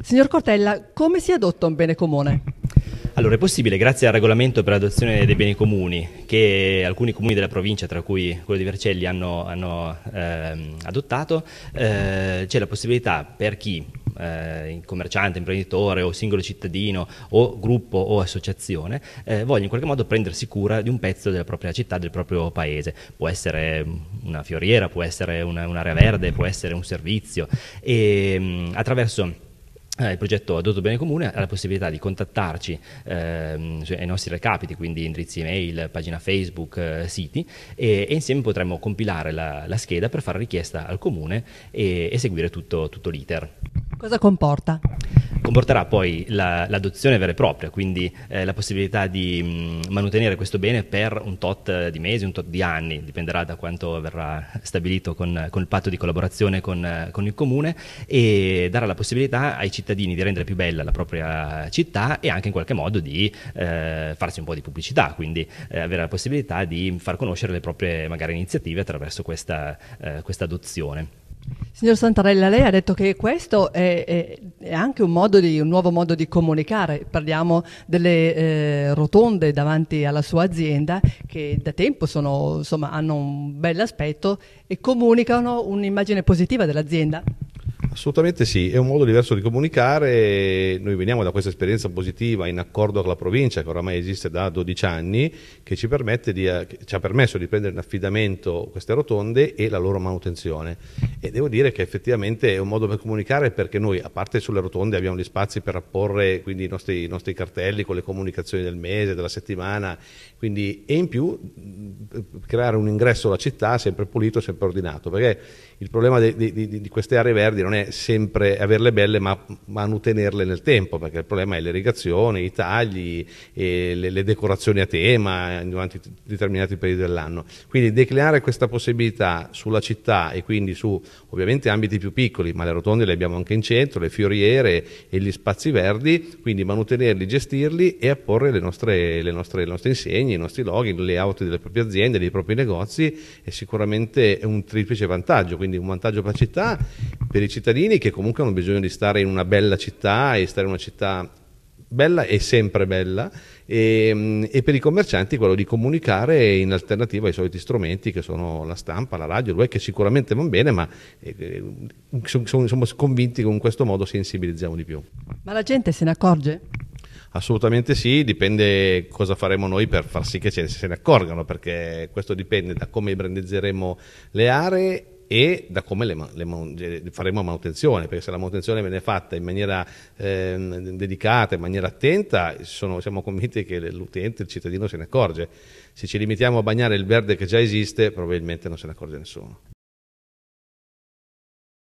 Signor Cortella, come si adotta un bene comune? Allora, è possibile, grazie al regolamento per l'adozione dei beni comuni, che alcuni comuni della provincia, tra cui quello di Vercelli, hanno, hanno ehm, adottato, eh, c'è la possibilità per chi eh, commerciante, imprenditore o singolo cittadino o gruppo o associazione eh, voglia in qualche modo prendersi cura di un pezzo della propria città, del proprio paese. Può essere una fioriera, può essere un'area verde, può essere un servizio e ehm, mh, attraverso il progetto Adotto Bene Comune ha la possibilità di contattarci ehm, ai nostri recapiti, quindi indirizzi email, pagina Facebook, eh, siti e, e, insieme potremo compilare la, la, scheda per fare richiesta al comune e, e seguire tutto, tutto l'iter. Cosa comporta? comporterà poi la, l'adozione vera e propria, quindi eh, la possibilità di mh, mm, mantenere questo bene per un tot di mesi, un tot di anni, dipenderà da quanto verrà stabilito con, con il patto di collaborazione con, con, il comune e darà la possibilità ai cittadini di rendere più bella la propria città e anche in qualche modo di eh, farsi un po' di pubblicità, quindi eh, avere la possibilità di far conoscere le proprie magari iniziative attraverso questa, eh, questa adozione. Signor Santarella, lei ha detto che questo è, è, è anche un, di, un, nuovo modo di comunicare. Parliamo delle eh, rotonde davanti alla sua azienda che da tempo sono, insomma, hanno un bel aspetto e comunicano un'immagine positiva dell'azienda. Assolutamente sì, è un modo diverso di comunicare, noi veniamo da questa esperienza positiva in accordo con la provincia che oramai esiste da 12 anni che ci, di, eh, ci ha permesso di prendere in affidamento queste rotonde e la loro manutenzione e devo dire che effettivamente è un modo per comunicare perché noi a parte sulle rotonde abbiamo gli spazi per apporre i nostri, i nostri cartelli con le comunicazioni del mese, della settimana quindi, e in più creare un ingresso alla città sempre pulito, sempre ordinato perché il problema di, di, di queste aree verdi non è sempre averle belle ma mantenerle nel tempo, perché il problema è l'irrigazione, i tagli, le, le, decorazioni a tema eh, durante determinati periodi dell'anno. Quindi declinare questa possibilità sulla città e quindi su ovviamente ambiti più piccoli, ma le rotonde le abbiamo anche in centro, le fioriere e gli spazi verdi, quindi mantenerli, gestirli e apporre le nostre, le nostre, le nostre insegne, i nostri loghi, le auto delle proprie aziende, dei propri negozi è sicuramente un triplice vantaggio, quindi un vantaggio per la città, per i cittadini cittadini che comunque hanno bisogno di stare in una bella città e stare in una città bella e sempre bella e, ehm, e, per i commercianti quello di comunicare in alternativa ai soliti strumenti che sono la stampa, la radio, l'UE che sicuramente vanno bene ma eh, sono, sono convinti che in questo modo sensibilizziamo di più. Ma la gente se ne accorge? Assolutamente sì, dipende cosa faremo noi per far sì che se ne accorgano perché questo dipende da come brandizzeremo le aree e da come le, le, le faremo manutenzione, perché se la manutenzione viene fatta in maniera eh, dedicata, in maniera attenta, sono, siamo convinti che l'utente, il cittadino se ne accorge. Se ci limitiamo a bagnare il verde che già esiste, probabilmente non se ne accorge nessuno.